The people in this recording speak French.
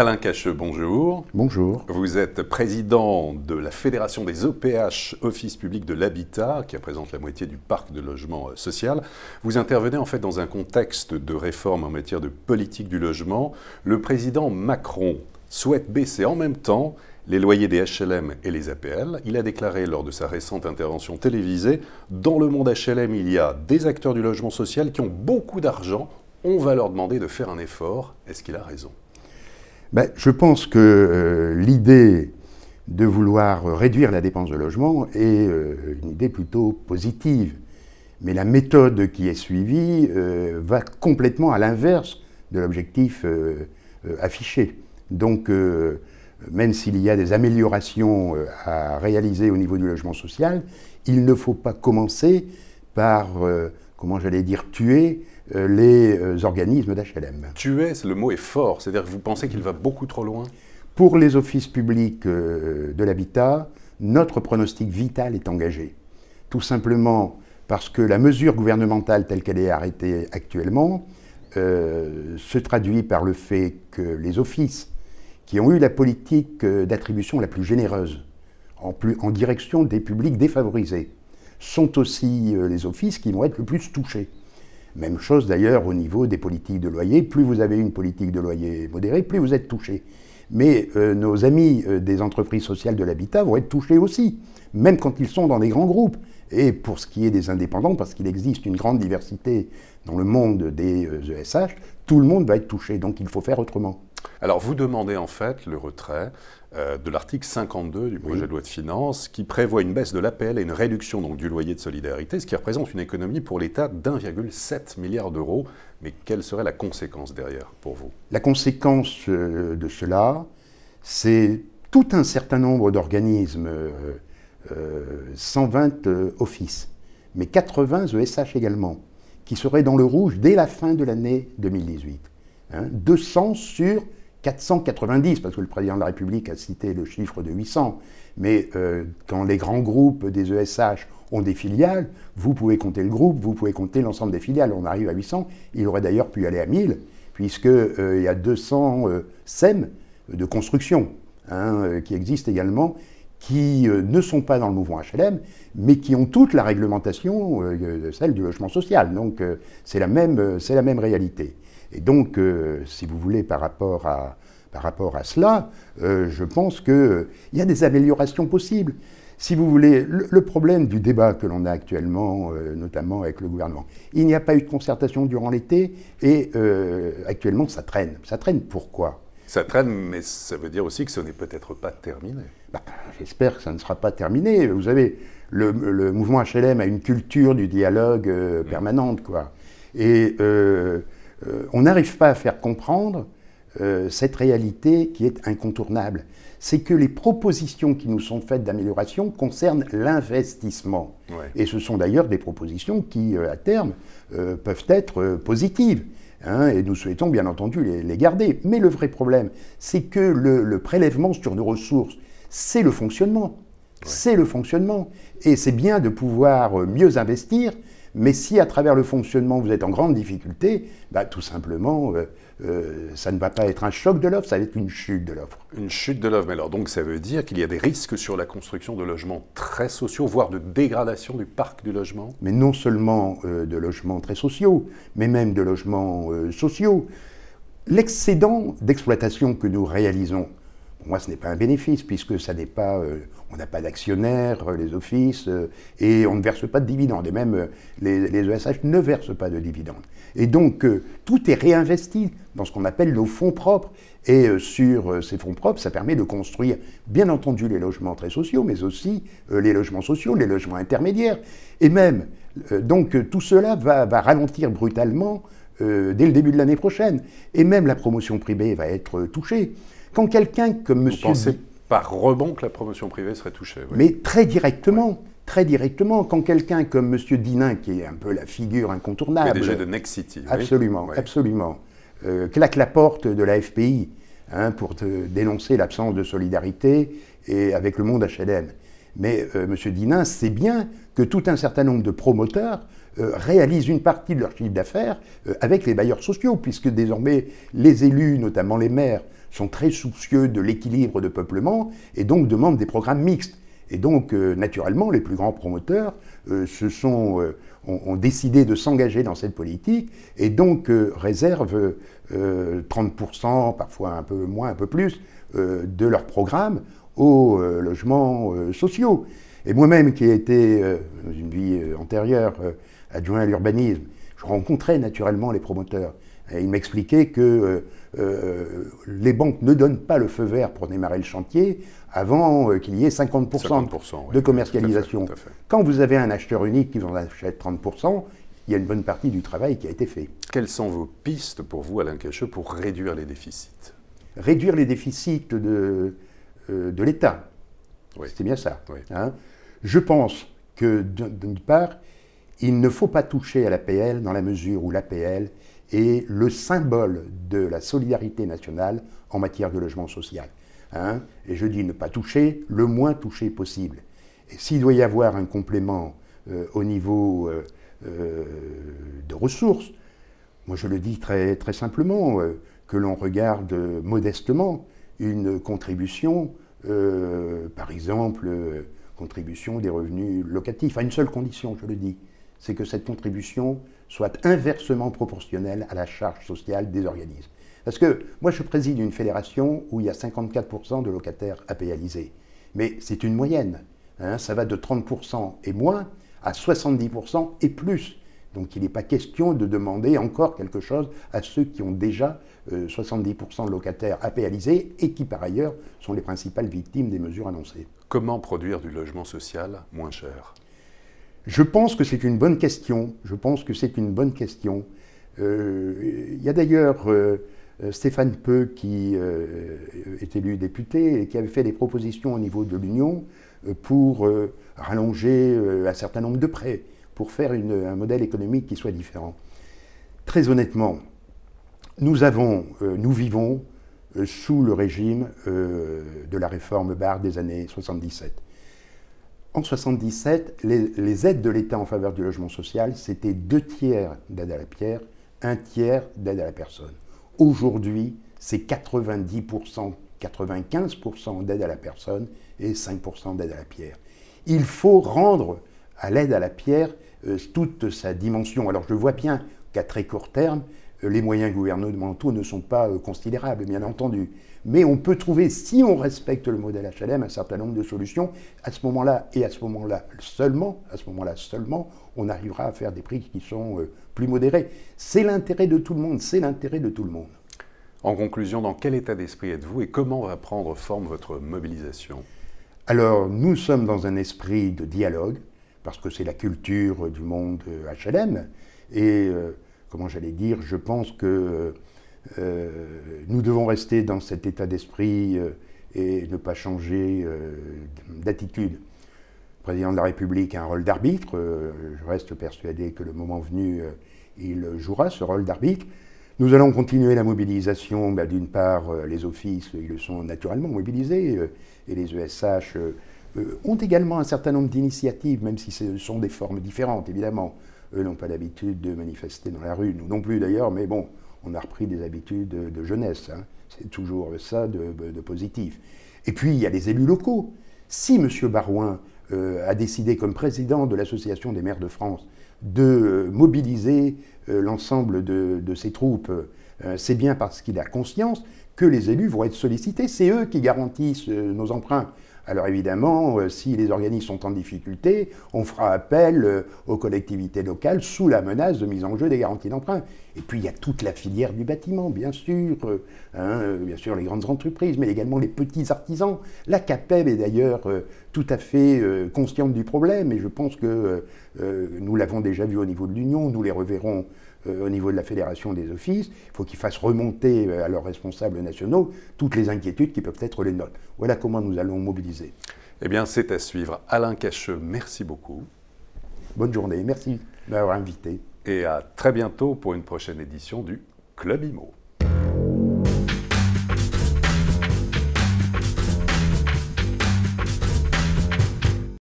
Alain Cacheux, bonjour. Bonjour. Vous êtes président de la Fédération des OPH, Office public de l'habitat, qui représente la moitié du parc de logement euh, social. Vous intervenez en fait dans un contexte de réforme en matière de politique du logement. Le président Macron souhaite baisser en même temps les loyers des HLM et les APL. Il a déclaré lors de sa récente intervention télévisée, dans le monde HLM, il y a des acteurs du logement social qui ont beaucoup d'argent, on va leur demander de faire un effort. Est-ce qu'il a raison ben, je pense que euh, l'idée de vouloir réduire la dépense de logement est euh, une idée plutôt positive. Mais la méthode qui est suivie euh, va complètement à l'inverse de l'objectif affiché. Donc, même s'il y a des améliorations à réaliser au niveau du logement social, il ne faut pas commencer par comment j'allais dire, tuer euh, les euh, organismes d'HLM. Tuer, le mot est fort, c'est-à-dire que vous pensez qu'il va beaucoup trop loin Pour les offices publics euh, de l'habitat, notre pronostic vital est engagé. Tout simplement parce que la mesure gouvernementale telle qu'elle est arrêtée actuellement se traduit par le fait que les offices qui ont eu la politique d'attribution la plus généreuse, en direction des publics défavorisés, sont aussi euh, les offices qui vont être le plus touchés. Même chose d'ailleurs au niveau des politiques de loyer. Plus vous avez une politique de loyer modérée, plus vous êtes touchés. Mais euh, nos amis euh, des entreprises sociales de l'habitat vont être touchés aussi, même quand ils sont dans des grands groupes. Et pour ce qui est des indépendants, parce qu'il existe une grande diversité dans le monde des ESH, tout le monde va être touché, donc il faut faire autrement. Alors, vous demandez en fait le retrait euh, de l'article 52 du projet de loi de finances qui prévoit une baisse de l'appel et une réduction donc, du loyer de solidarité, ce qui représente une économie pour l'État d'1,7 milliard d'euros. Mais quelle serait la conséquence derrière pour vous La conséquence euh, de cela, c'est tout un certain nombre d'organismes, 120 euh, offices, mais 80 ESH également, qui seraient dans le rouge dès la fin de l'année 2018. 200 hein, sur 490, parce que le président de la République a cité le chiffre de 800, mais euh, quand les grands groupes des ESH ont des filiales, vous pouvez compter le groupe, vous pouvez compter l'ensemble des filiales, on arrive à 800, il aurait d'ailleurs pu aller à 1000, puisqu'il euh, y a 200 euh, SEM de construction hein, euh, qui existent également, qui euh, ne sont pas dans le mouvement HLM, mais qui ont toute la réglementation, euh, de celle du logement social. Donc euh, c'est la, même, la même réalité. Et donc, si vous voulez, par rapport à, par rapport à cela, je pense qu'il y a des améliorations possibles. Si vous voulez, le problème du débat que l'on a actuellement, notamment avec le gouvernement, il n'y a pas eu de concertation durant l'été et actuellement ça traîne. Ça traîne pourquoi ça traîne, mais ça veut dire aussi que ce n'est peut-être pas terminé. Bah, j'espère que ça ne sera pas terminé. Vous savez, le, mouvement HLM a une culture du dialogue euh, mm. permanente, quoi. Et euh, euh, on n'arrive pas à faire comprendre cette réalité qui est incontournable. C'est que les propositions qui nous sont faites d'amélioration concernent l'investissement. Et ce sont d'ailleurs des propositions qui, à terme, peuvent être positives. Hein, et nous souhaitons bien entendu les, garder. Mais le vrai problème, c'est que le, prélèvement sur nos ressources, c'est le fonctionnement. C'est le fonctionnement. Et c'est bien de pouvoir euh, mieux investir, mais si à travers le fonctionnement, vous êtes en grande difficulté, bah, tout simplement, euh, euh, ça ne va pas être un choc de l'offre, ça va être une chute de l'offre. Une chute de l'offre, mais alors donc ça veut dire qu'il y a des risques sur la construction de logements très sociaux, voire de dégradation du parc du logement Mais non seulement euh, de logements très sociaux, mais même de logements sociaux. L'excédent d'exploitation que nous réalisons moi, ce n'est pas un bénéfice, puisque euh, on n'a pas d'actionnaires, euh, les offices, euh, et on ne verse pas de dividendes. Et même les, les, ESH ne versent pas de dividendes. Et donc, tout est réinvesti dans ce qu'on appelle nos fonds propres. Et sur ces fonds propres, ça permet de construire, bien entendu, les logements très sociaux, mais aussi les logements sociaux, les logements intermédiaires. Et même, donc, tout cela va ralentir brutalement dès le début de l'année prochaine. Et même la promotion privée va être touchée. Quand quelqu'un comme monsieur... Vous pensez par rebond que la promotion privée serait touchée Mais très directement. Très directement, quand quelqu'un comme Monsieur Dinin, qui est un peu la figure incontournable. PDG de Next City. Absolument, absolument. Euh, claque la porte de la FPI hein, pour dénoncer l'absence de solidarité et avec le monde HLM. Mais euh, Monsieur M. Dinin sait bien que tout un certain nombre de promoteurs euh, réalisent une partie de leur chiffre d'affaires avec les bailleurs sociaux, puisque désormais les élus, notamment les maires, sont très soucieux de l'équilibre de peuplement et donc demandent des programmes mixtes. Et donc, euh, naturellement, les plus grands promoteurs euh, se sont, euh, ont, décidé de s'engager dans cette politique et donc réservent 30%, parfois un peu moins, un peu plus, de leurs programmes aux logements sociaux. Et moi-même, qui ai été, dans une vie antérieure, adjoint à l'urbanisme, je rencontrais naturellement les promoteurs. ils m'expliquaient que euh, les banques ne donnent pas le feu vert pour démarrer le chantier avant euh, qu'il y ait 50%, de commercialisation. Quand vous avez un acheteur unique qui vous en achète 30%, il y a une bonne partie du travail qui a été fait. Quelles sont vos pistes pour vous, Alain Cacheux, pour réduire les déficits Réduire les déficits de, euh, de l'État. c'est bien ça. Hein. Je pense que, d'une part, il ne faut pas toucher à l'APL dans la mesure où l'APL est le symbole de la solidarité nationale en matière de logement social. Hein. et je dis ne pas toucher, le moins toucher possible. Et s'il doit y avoir un complément euh, au niveau euh, euh, de ressources, moi je le dis très, très simplement, que l'on regarde modestement une contribution, par exemple, contribution des revenus locatifs, à une seule condition, je le dis, c'est que cette contribution soit inversement proportionnelle à la charge sociale des organismes. Parce que moi, je préside une fédération où il y a 54% de locataires apéalisés. Mais c'est une moyenne. Hein. ça va de 30% et moins à 70% et plus. Donc il n'est pas question de demander encore quelque chose à ceux qui ont déjà 70% euh, de locataires apéalisés et qui par ailleurs sont les principales victimes des mesures annoncées. Comment produire du logement social moins cher je pense que c'est une bonne question. Je pense que c'est une bonne question. Euh, il y a d'ailleurs euh, euh, Stéphane Peu qui est élu député et qui avait fait des propositions au niveau de l'Union pour rallonger un certain nombre de prêts, pour faire un modèle économique qui soit différent. Très honnêtement, nous avons, nous vivons sous le régime de la réforme Barre des années 77 en 77, les, aides de l'État en faveur du logement social, c'était deux tiers d'aide à la pierre, un tiers d'aide à la personne. Aujourd'hui, c'est 90%, 95% d'aide à la personne et 5% d'aide à la pierre. Il faut rendre à l'aide à la pierre euh, toute sa dimension. Alors je vois bien qu'à très court terme, les moyens gouvernementaux ne sont pas euh, considérables, bien entendu. Mais on peut trouver, si on respecte le modèle HLM, un certain nombre de solutions. À ce moment-là, et à ce moment-là seulement, à ce moment-là seulement, on arrivera à faire des prix qui sont euh, plus modérés. C'est l'intérêt de tout le monde, c'est l'intérêt de tout le monde. En conclusion, dans quel état d'esprit êtes-vous et comment va prendre forme votre mobilisation Alors, nous sommes dans un esprit de dialogue, parce que c'est la culture du monde HLM, euh, et comment j'allais dire, je pense que euh, nous devons rester dans cet état d'esprit euh, et ne pas changer euh, d'attitude. Le président de la République a un rôle d'arbitre, je reste persuadé que le moment venu, il jouera ce rôle d'arbitre. Nous allons continuer la mobilisation. Bah, d'une part, les offices, ils le sont naturellement mobilisés, et les ESH ont également un certain nombre d'initiatives, même si ce sont des formes différentes, évidemment. Eux n'ont pas l'habitude de manifester dans la rue, nous non plus d'ailleurs, mais bon, on a repris des habitudes de, jeunesse. Hein. C'est toujours ça de, positif. Et puis, il y a les élus locaux. Si M. Barouin euh, a décidé, comme président de l'Association des maires de France, de euh, mobiliser euh, l'ensemble de, ses troupes, c'est bien parce qu'il a conscience que les élus vont être sollicités. C'est eux qui garantissent nos emprunts. Alors évidemment, euh, si les organismes sont en difficulté, on fera appel euh, aux collectivités locales sous la menace de mise en jeu des garanties d'emprunt. Et puis il y a toute la filière du bâtiment, bien sûr, euh, hein, bien sûr les grandes entreprises, mais également les petits artisans. La CAPEB est d'ailleurs tout à fait consciente du problème et je pense que nous l'avons déjà vu au niveau de l'Union, nous les reverrons euh, au niveau de la fédération des offices, il faut qu'ils fassent remonter euh, à leurs responsables nationaux toutes les inquiétudes qui peuvent être les nôtres. Voilà comment nous allons mobiliser. Eh bien, c'est à suivre. Alain Cacheux, merci beaucoup. Bonne journée, merci de m'avoir invité. Et à très bientôt pour une prochaine édition du Club IMO.